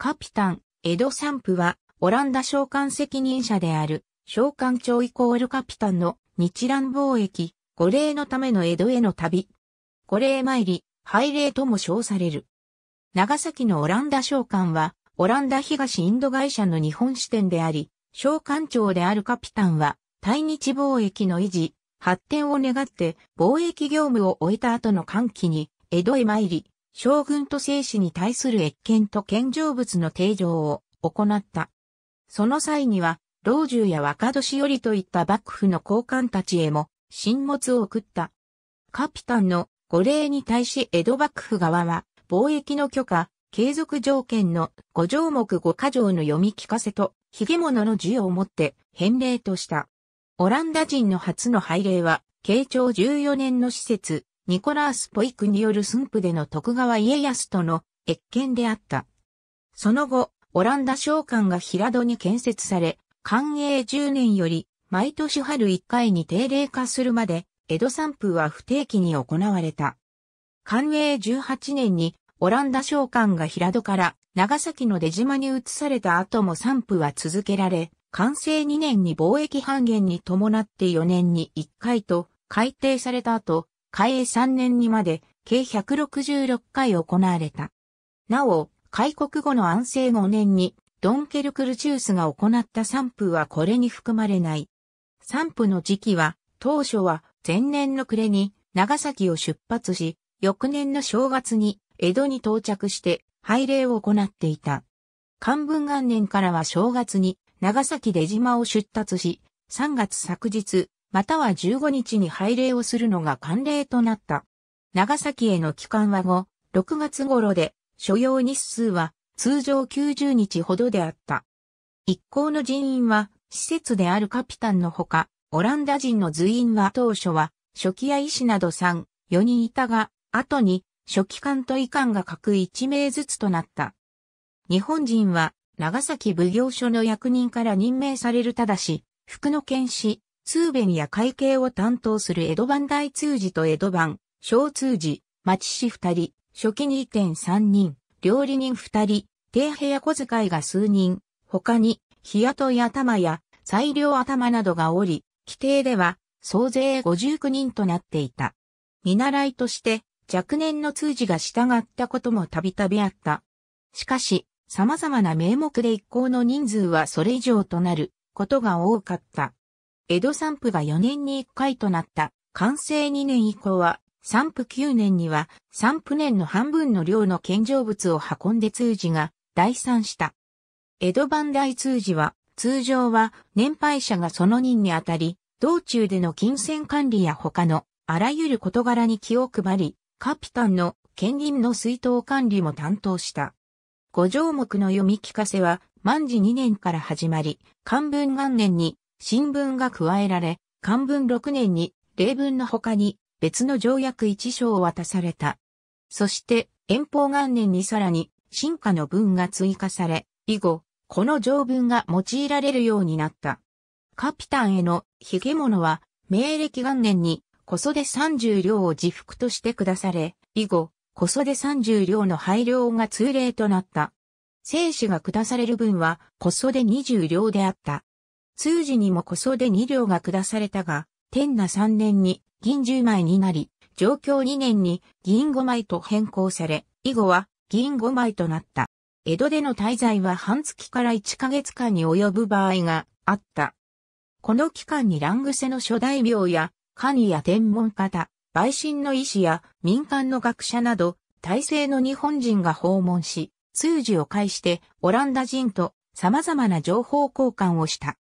カピタン、エド・サンプは、オランダ召喚責任者である、召喚長イコールカピタンの日蘭貿易、御礼のための江戸への旅。御礼参り、拝礼とも称される。長崎のオランダ召喚は、オランダ東インド会社の日本支店であり、召喚長であるカピタンは、対日貿易の維持、発展を願って貿易業務を終えた後の歓喜に、江戸へ参り、将軍と生死に対する越見と献上物の提上を行った。その際には、老中や若年寄りといった幕府の高官たちへも、新物を送った。カピタンの御礼に対し江戸幕府側は、貿易の許可、継続条件の五条目五箇条の読み聞かせと、髭物の字をもって返礼とした。オランダ人の初の拝礼は、慶長14年の施設、ニコラース・ポイクによる駿府での徳川家康との越見であった。その後、オランダ商館が平戸に建設され、寛永10年より毎年春1回に定例化するまで、江戸散布は不定期に行われた。寛永18年にオランダ商館が平戸から長崎の出島に移された後も散布は続けられ、完成2年に貿易半減に伴って4年に1回と改定された後、開営3年にまで計166回行われた。なお、開国後の安政5年にドンケルクルチュースが行った散布はこれに含まれない。散布の時期は当初は前年の暮れに長崎を出発し、翌年の正月に江戸に到着して拝礼を行っていた。漢文元年からは正月に長崎出島を出立し、3月昨日、または15日に拝礼をするのが慣例となった。長崎への帰還は後、6月頃で、所要日数は通常90日ほどであった。一行の人員は、施設であるカピタンのほか、オランダ人の随員は当初は、初期や医師など3、4人いたが、後に、初期官と医官が各1名ずつとなった。日本人は、長崎奉行所の役人から任命されるただし、福の県士、通弁や会計を担当する江戸版大通寺と江戸版、小通寺、町市二人、初期2.3人、料理人二人、低部屋小遣いが数人、他に、日雇い頭や、裁量頭などがおり、規定では、総勢59人となっていた。見習いとして、若年の通事が従ったこともたびたびあった。しかし、様々な名目で一行の人数はそれ以上となることが多かった。江戸散布が4年に1回となった完成2年以降は、散布9年には散布年の半分の量の献上物を運んで通事が第産した。江戸番大通事は、通常は年配者がその任にあたり、道中での金銭管理や他のあらゆる事柄に気を配り、カピタンの県銀の水筒管理も担当した。五条目の読み聞かせは、万治2年から始まり、漢文元年に新聞が加えられ、漢文6年に例文の他に別の条約1章を渡された。そして、遠方元年にさらに、進化の文が追加され、以後、この条文が用いられるようになった。カピタンへのヒゲノは、明暦元年に、小袖30両を自服として下され、以後、小袖30両の配慮が通例となった。生死が下される分は、小袖20両であった。通時にもこそで2両が下されたが、天那3年に銀10枚になり、状況2年に銀5枚と変更され、以後は銀5枚となった。江戸での滞在は半月から1ヶ月間に及ぶ場合があった。この期間にラングセの諸大名や、神や天文方、陪審の医師や民間の学者など、体制の日本人が訪問し、通事を介してオランダ人と様々な情報交換をした。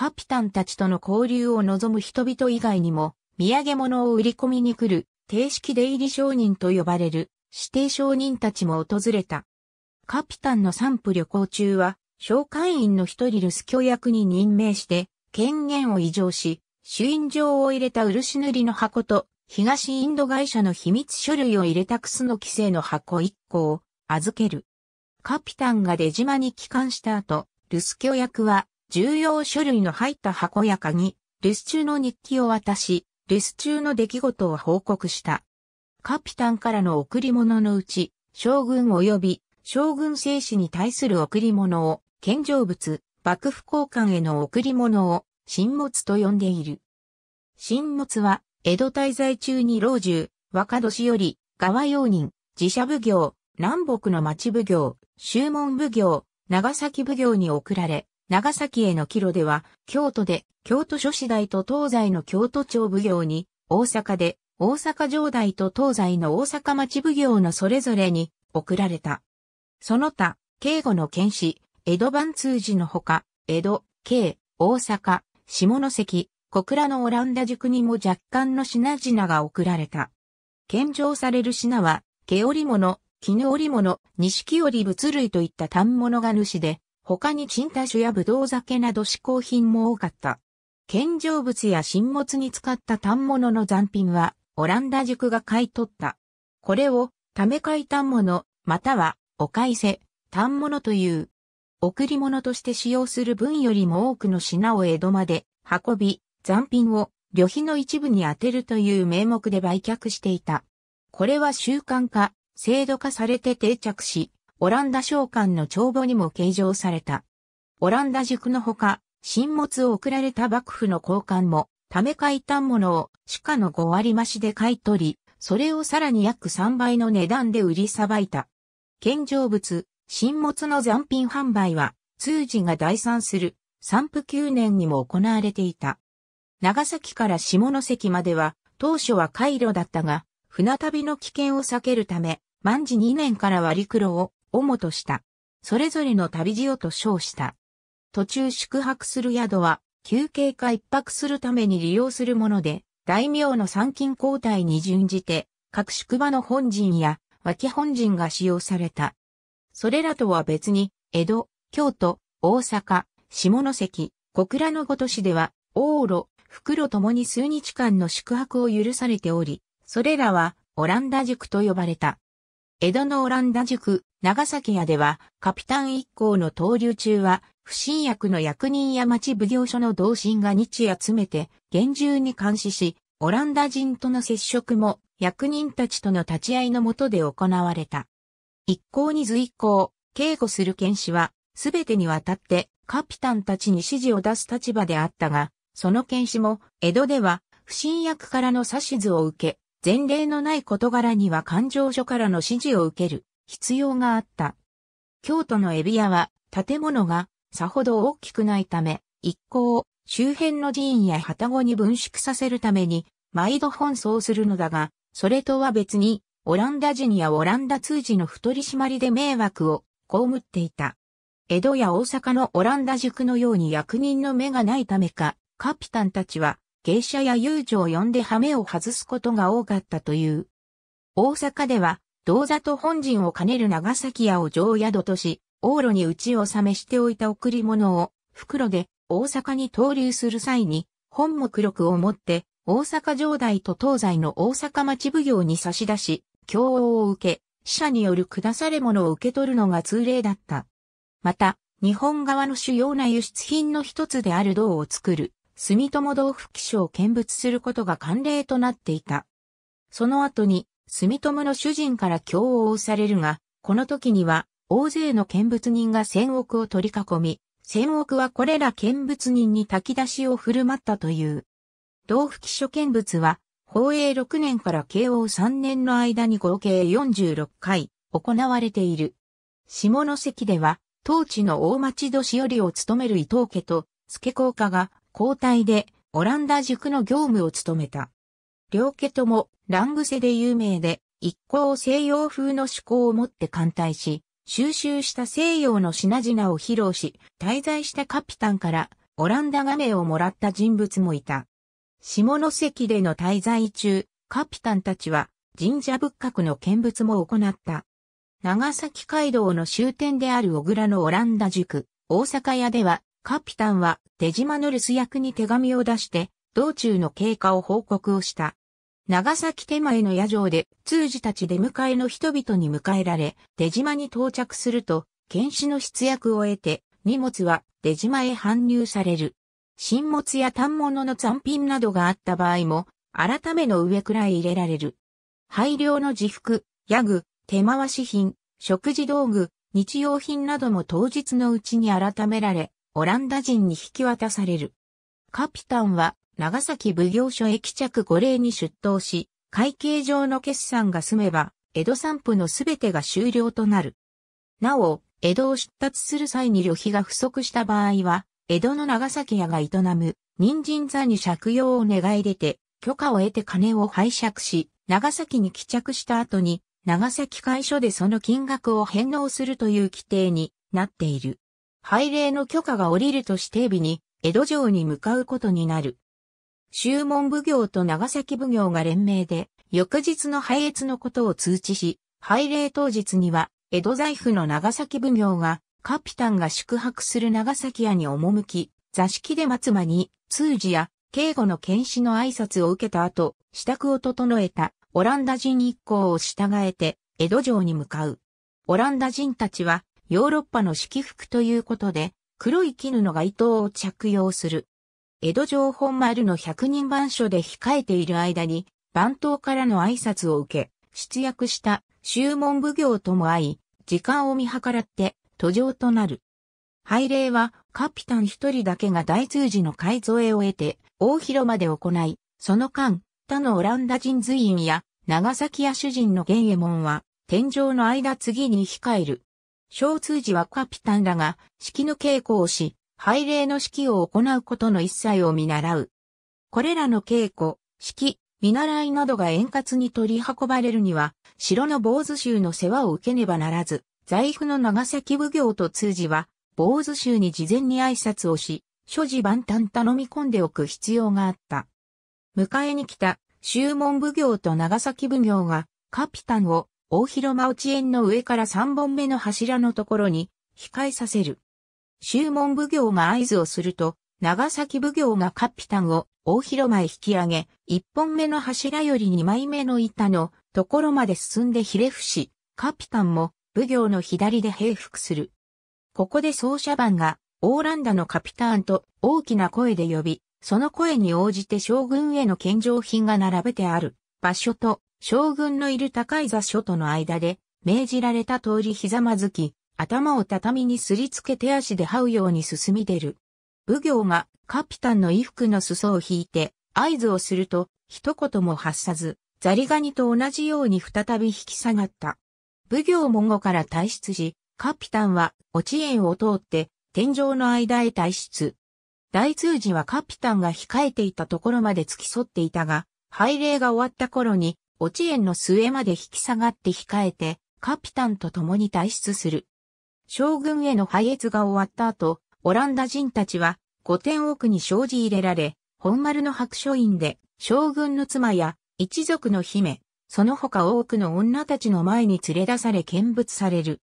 カピタンたちとの交流を望む人々以外にも、土産物を売り込みに来る、定式出入り商人と呼ばれる、指定商人たちも訪れた。カピタンの散布旅行中は、召喚員の一人留守居役に任命して、権限を異常し、朱印状を入れた漆塗りの箱と、東インド会社の秘密書類を入れたクスの規制の箱1個を預ける。カピタンが出島に帰還した後、留守居役は重要書類の入った箱やかに、留守中の日記を渡し、留守中の出来事を報告した。カピタンからの贈り物のうち、将軍及び将軍生死に対する贈り物を、献上物、幕府交換への贈り物を、新物と呼んでいる。新物は、江戸滞在中に老中、若年より、側用人、自社奉行、南北の町奉行、修門奉行、長崎奉行に送られ、長崎への帰路では、京都で京都諸市大と東西の京都町奉行に、大阪で大阪城代と東西の大阪町奉行のそれぞれに送られた。その他、敬語の剣士、江戸番通寺のほか、江戸、京、大阪、下関、小倉のオランダ塾にも若干の品々が送られた。献上される品は、毛織物、絹織物、錦織物類といった単物が主で、他に賃貸酒やぶどう酒など嗜好品も多かった。献上物や新物に使った反物の残品は、オランダ塾が買い取った。これを、ため買い反物、または、お買いせ、反物という。贈り物として使用する分よりも多くの品を江戸まで運び、残品を旅費の一部に充てるという名目で売却していた。これは習慣化、制度化されて定着し、オランダ商館の帳簿にも計上された。オランダ塾のほか、新物を送られた幕府の交換も、ため買いたんものを主価の5割増しで買い取り、それをさらに約3倍の値段で売りさばいた。献上物、新物の残品販売は、通事が第三する、散布9年にも行われていた。長崎から下関までは、当初は回路だったが、船旅の危険を避けるため、万事2年から割黒を、主とした。それぞれの旅路をと称した。途中宿泊する宿は、休憩か一泊するために利用するもので、大名の参勤交代に準じて、各宿場の本陣や脇本陣が使用された。それらとは別に、江戸、京都、大阪、下関、小倉のごと市では、往路、袋ともに数日間の宿泊を許されており、それらはオランダ塾と呼ばれた。江戸のオランダ塾、長崎屋では、カピタン一行の投留中は、不審役の役人や町奉行所の同心が日夜集めて、厳重に監視し、オランダ人との接触も、役人たちとの立ち会いのもとで行われた。一向に随行、警護する剣士は、すべてにわたってカピタンたちに指示を出す立場であったが、その剣士も、江戸では、不審役からの指図を受け、前例のない事柄には勘定所からの指示を受ける必要があった。京都のエビ屋は建物がさほど大きくないため、一行を周辺の寺院や旗子に分縮させるために、毎度奔走するのだが、それとは別に、オランダ人やオランダ通じの太り締まりで迷惑を被っていた。江戸や大阪のオランダ塾のように役人の目がないためか、カピタンたちは芸者や遊女を呼んで羽目を外すことが多かったという。大阪では銅座と本陣を兼ねる長崎屋を上宿とし、往路に内を冷めしておいた贈り物を、袋で大阪に投留する際に、本目録を持って、大阪城代と東西の大阪町奉行に差し出し、供応を受け、死者による下され物を受け取るのが通例だった。また、日本側の主要な輸出品の一つである銅を作る、住友豆腐機種を見物することが慣例となっていた。その後に、住友の主人から共応されるが、この時には大勢の見物人が戦億を取り囲み、戦億はこれら見物人に炊き出しを振る舞ったという。同記書見物は、宝永6年から慶応3年の間に合計46回行われている。下関では、当地の大町年寄りを務める伊藤家と、助公家が交代でオランダ塾の業務を務めた。両家ともラングセで有名で、一向西洋風の趣向をもって艦隊し、収集した西洋の品々を披露し、滞在したカピタンからオランダ画名をもらった人物もいた。下関での滞在中、カピタンたちは神社仏閣の見物も行った。長崎街道の終点である小倉のオランダ塾、大阪屋では、カピタンは手島の留守役に手紙を出して、道中の経過を報告をした。長崎手前の野城で通詞たち出迎えの人々に迎えられ、出島に到着すると、剣士の出役を得て、荷物は出島へ搬入される。新物や単物の残品などがあった場合も、改めの上くらい入れられる。配慮の自服、ヤ具、手回し品、食事道具、日用品なども当日のうちに改められ、オランダ人に引き渡される。カピタンは長崎奉行所駅着五例に出頭し、会計上の決算が済めば、江戸散布のすべてが終了となる。なお、江戸を出立する際に旅費が不足した場合は、江戸の長崎屋が営む、人参座に借用を願い出て、許可を得て金を拝借し、長崎に帰着した後に、長崎会所でその金額を返納するという規定になっている。拝礼の許可が下りると指定日に、江戸城に向かうことになる。修門奉行と長崎奉行が連名で、翌日の配越のことを通知し、拝礼当日には、江戸財布の長崎奉行が、カピタンが宿泊する長崎屋に赴き、座敷で松間に、通事や、警護の検視の挨拶を受けた後、支度を整えた、オランダ人一行を従えて、江戸城に向かう。オランダ人たちは、ヨーロッパの式服ということで、黒い絹の街灯を着用する。江戸城本丸の百人番所で控えている間に、番頭からの挨拶を受け、出役した修門奉行とも会い、時間を見計らって途上となる。拝礼はカピタン一人だけが大通寺の改造へを得て、大広まで行い、その間、他のオランダ人随員や長崎屋主人の玄右衛門は、天井の間次に控える。小通寺はカピタンらが式の稽古をし、拝礼の式を行うことの一切を見習う。これらの稽古、式、見習いなどが円滑に取り運ばれるには、城の坊主衆の世話を受けねばならず、財布の長崎奉行と通じは、坊主衆に事前に挨拶をし、所持万端頼み込んでおく必要があった。迎えに来た、修門奉行と長崎奉行が、カピタンを、大広間落園の上から三本目の柱のところに、控えさせる。修門奉行が合図をすると、長崎奉行がカピタンを大広間へ引き上げ、一本目の柱より二枚目の板のところまで進んでひれ伏し、カピタンも奉行の左で平服する。ここで奏者番がオーランダのカピタンと大きな声で呼び、その声に応じて将軍への献上品が並べてある場所と将軍のいる高い座所との間で命じられた通りひざまずき、頭を畳にすりつけ手足で這うように進み出る。奉行がカピタンの衣服の裾を引いて合図をすると一言も発さず、ザリガニと同じように再び引き下がった。奉行門後から退出し、カピタンは落ち園を通って天井の間へ退出。大通寺はカピタンが控えていたところまで付き添っていたが、拝礼が終わった頃に、落ち園の末まで引き下がって控えて、カピタンと共に退出する。将軍への配越が終わった後、オランダ人たちは御殿奥に生じ入れられ、本丸の白書院で将軍の妻や一族の姫、その他多くの女たちの前に連れ出され見物される。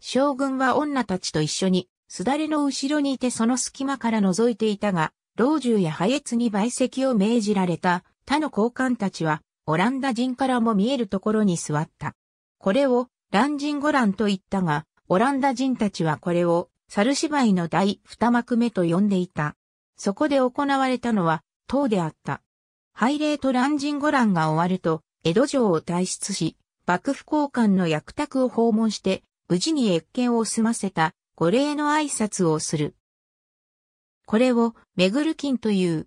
将軍は女たちと一緒に、すだれの後ろにいてその隙間から覗いていたが、老中や配越に媒席を命じられた他の高官たちは、オランダ人からも見えるところに座った。これを、乱人ご覧と言ったが、オランダ人たちはこれを、猿芝居の第二幕目と呼んでいた。そこで行われたのは、塔であった。拝礼と乱人護乱が終わると、江戸城を退出し、幕府高官の役宅を訪問して、無事に越見を済ませた、御礼の挨拶をする。これを、めぐる金という。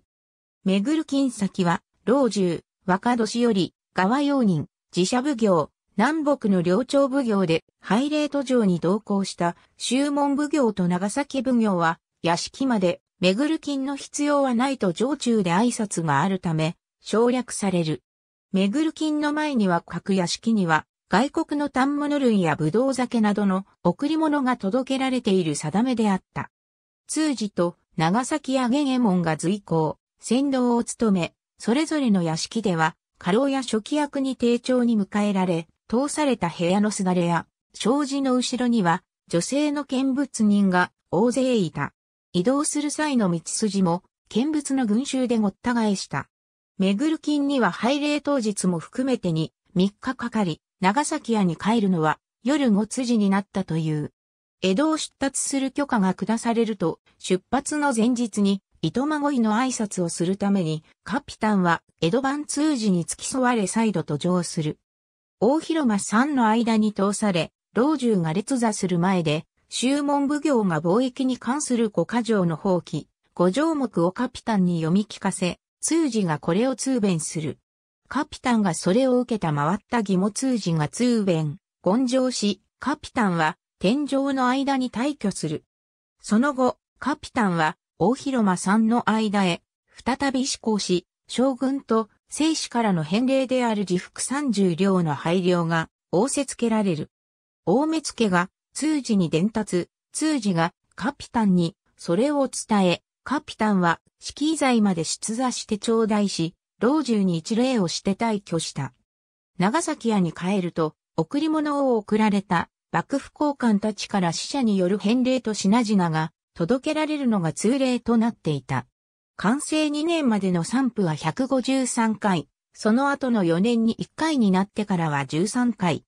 めぐる金先は、老中、若年より、側用人、自社奉行、南北の領長奉行で、廃礼途上に同行した、修門奉行と長崎奉行は、屋敷まで、巡る金の必要はないと上中で挨拶があるため、省略される。巡る金の前には各屋敷には、外国の単物類やぶどう酒などの贈り物が届けられている定めであった。通詞と長崎や源右衛門が随行、先導を務め、それぞれの屋敷では、家老や初期役に丁重に迎えられ、通された部屋のすだれや、障子の後ろには、女性の見物人が大勢いた。移動する際の道筋も、見物の群衆でごった返した。めぐる金には拝礼当日も含めてに3日かかり、長崎屋に帰るのは夜5時になったという。江戸を出発する許可が下されると、出発の前日に、糸まごいの挨拶をするために、カピタンは江戸版通事に付き添われ再度途上する。大広間3の間に通され、老中が列座する前で、宗門奉行が貿易に関する五箇条の放棄、五条目をカピタンに読み聞かせ、通詞がこれを通弁する。カピタンがそれを受けた回った義母通詞が通弁、根性し、カピタンは天井の間に退去する。その後、カピタンは大広間さんの間へ、再び思考し、将軍と生死からの返礼である自腹三十両の配慮が仰せつけられる。大目付が通事に伝達、通事がカピタンにそれを伝え、カピタンは敷居罪まで出座して頂戴し、老中に一礼をして退去した。長崎屋に帰ると、贈り物を贈られた幕府高官たちから死者による返礼と品々が届けられるのが通例となっていた。完成2年までの散布は153回、その後の4年に1回になってからは13回。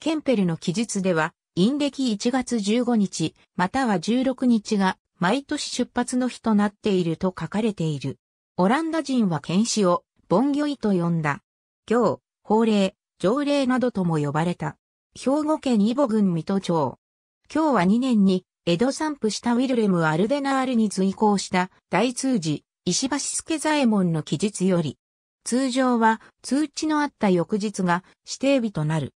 ケンペルの記述では、陰暦1月15日、または16日が、毎年出発の日となっていると書かれている。オランダ人は剣士を、ボンギョイと呼んだ。行、法令、条例などとも呼ばれた。兵庫県イボ郡水戸町。今日は2年に、江戸散布したウィルレム・アルデナールに随行した大通寺、石橋助左衛門の記述より、通常は通知のあった翌日が指定日となる。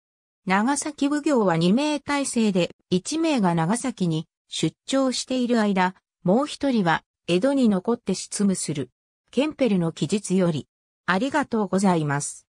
長崎奉行は2名体制で、1名が長崎に出張している間、もう一人は江戸に残って執務する。ケンペルの記述より、ありがとうございます。